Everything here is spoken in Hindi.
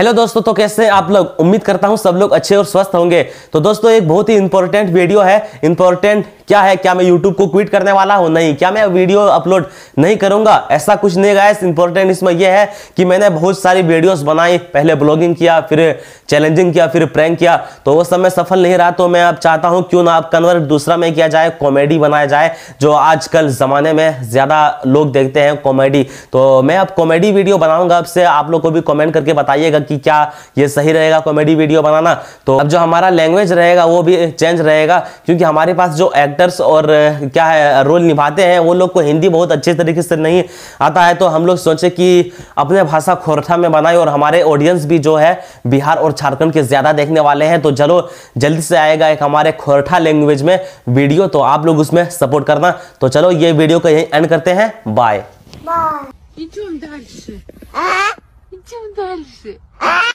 हेलो दोस्तों तो कैसे आप लोग उम्मीद करता हूं सब लोग अच्छे और स्वस्थ होंगे तो दोस्तों एक बहुत ही इंपॉर्टेंट वीडियो है इंपॉर्टेंट क्या है क्या मैं यूट्यूब को क्विट करने वाला हूँ नहीं क्या मैं वीडियो अपलोड नहीं करूंगा ऐसा कुछ नहीं गाय इंपॉर्टेंट इसमें यह है कि मैंने बहुत सारी वीडियो बनाई पहले ब्लॉगिंग किया फिर चैलेंजिंग किया फिर प्रैंक किया तो वो सब सफल नहीं रहा तो मैं अब चाहता हूँ क्यों ना आप कन्वर्ट दूसरा में किया जाए कॉमेडी बनाया जाए जो आजकल ज़माने में ज़्यादा लोग देखते हैं कॉमेडी तो मैं अब कॉमेडी वीडियो बनाऊंगा अब से आप लोग को भी कमेंट करके बताइएगा कि क्या ये सही रहेगा कॉमेडी वीडियो बनाना तो अब जो हमारा लैंग्वेज रहेगा वो भी चेंज रहेगा क्योंकि हमारे पास जो एक्टर एक्टर्स और क्या है रोल निभाते हैं वो लोग को हिंदी बहुत अच्छे तरीके से नहीं आता है तो हम लोग सोचे कि अपने भाषा खोरठा में बनाए और हमारे ऑडियंस भी जो है बिहार और झारखंड के ज़्यादा देखने वाले हैं तो चलो जल्दी से आएगा एक हमारे खोरठा लैंग्वेज में वीडियो तो आप लोग उसमें सपोर्ट करना तो चलो ये वीडियो को यहीं एंड करते हैं बाय Идем дальше. А? Идем дальше. А?